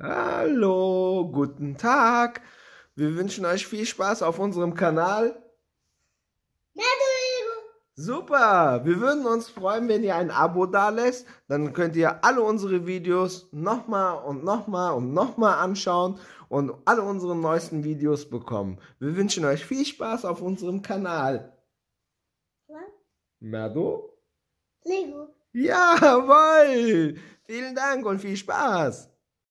Hallo, guten Tag. Wir wünschen euch viel Spaß auf unserem Kanal. Super, wir würden uns freuen, wenn ihr ein Abo da lässt. Dann könnt ihr alle unsere Videos nochmal und nochmal und nochmal anschauen und alle unsere neuesten Videos bekommen. Wir wünschen euch viel Spaß auf unserem Kanal. Was? Mado? Lego. Jawoll! Vielen Dank und viel Spaß!